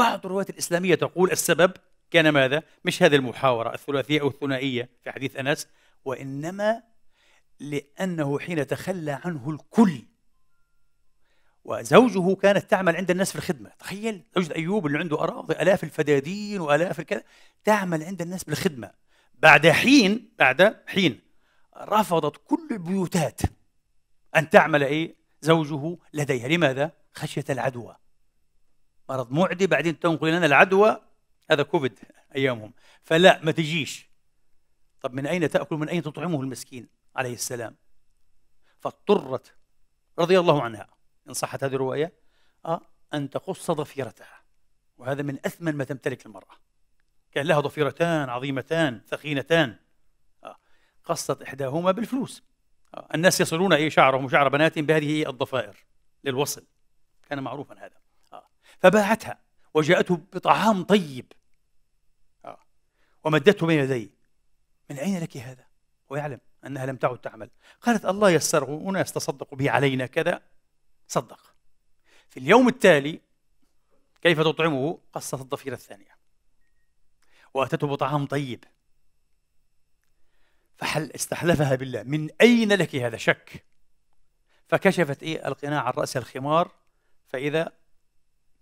بعض الروايات الإسلامية تقول السبب كان ماذا؟ مش هذه المحاورة الثلاثية أو الثنائية في حديث أنس وإنما لأنه حين تخلى عنه الكل وزوجه كانت تعمل عند الناس في الخدمة تخيل زوجة أيوب اللي عنده أراضي ألاف الفدادين وألاف الكذا تعمل عند الناس بالخدمة بعد حين بعد حين رفضت كل البيوتات أن تعمل إيه زوجه لديها لماذا؟ خشية العدوى مرض معدي بعدين تنقل لنا العدوى هذا كوفيد ايامهم فلا ما تجيش طب من اين تاكل من اين تطعمه المسكين عليه السلام فاضطرت رضي الله عنها ان صحت هذه الروايه آه ان تقص ضفيرتها وهذا من اثمن ما تمتلك المراه كان لها ضفيرتان عظيمتان ثخينتان آه قصت احداهما بالفلوس آه الناس يصلون اي شعرهم وشعر بناتهم بهذه الضفائر للوصل كان معروفا هذا فباعتها وجاءته بطعام طيب آه. ومدته بين يديه من أين لك هذا؟ ويعلم أنها لم تعد تعمل قالت الله يسره هنا يستصدق به علينا كذا صدق في اليوم التالي كيف تطعمه؟ قصت الضفيرة الثانية وأتته بطعام طيب فحل استحلفها بالله من أين لك هذا شك فكشفت إيه القناع عن رأس الخمار فإذا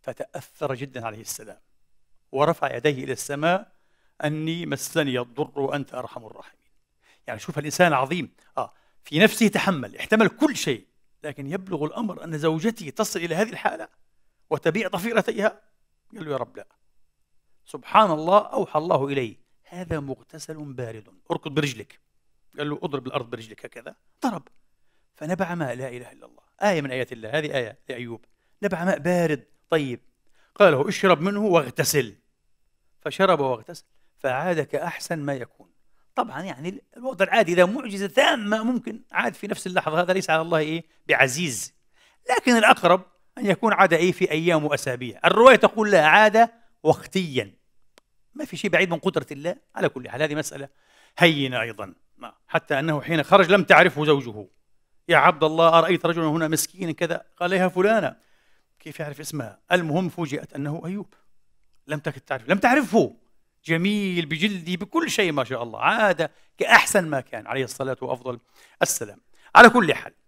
فتأثر جدا عليه السلام ورفع يديه إلى السماء أني مسني الضر وأنت أرحم الراحمين يعني شوف الإنسان العظيم آه في نفسه تحمل احتمل كل شيء لكن يبلغ الأمر أن زوجتي تصل إلى هذه الحالة وتبيع ضفيرتيها قال له يا رب لا سبحان الله أوحى الله إليه هذا مغتسل بارد اركض برجلك قال له اضرب الأرض برجلك هكذا ضرب فنبع ماء لا إله إلا الله آية من آيات الله هذه آية لأيوب نبع ماء بارد طيب قال له اشرب منه واغتسل فشرب واغتسل فعاد كأحسن ما يكون طبعا يعني الوضع العادي إذا معجزة تامة ممكن عاد في نفس اللحظة هذا ليس على الله إيه بعزيز لكن الأقرب أن يكون عاد إيه في أيام وأسابيع الرواية تقول لا عاد وقتيا ما في شيء بعيد من قدرة الله على كل حال هذه مسألة هينة أيضا نعم. حتى أنه حين خرج لم تعرفه زوجه يا عبد الله أرأيت رجلا هنا مسكينا كذا قال لها فلانة كيف يعرف اسمها المهم فوجئت أنه أيوب لم تكن تعرف لم تعرفه جميل بجلدي بكل شيء ما شاء الله عاد كأحسن ما كان عليه الصلاة وأفضل السلام على كل حال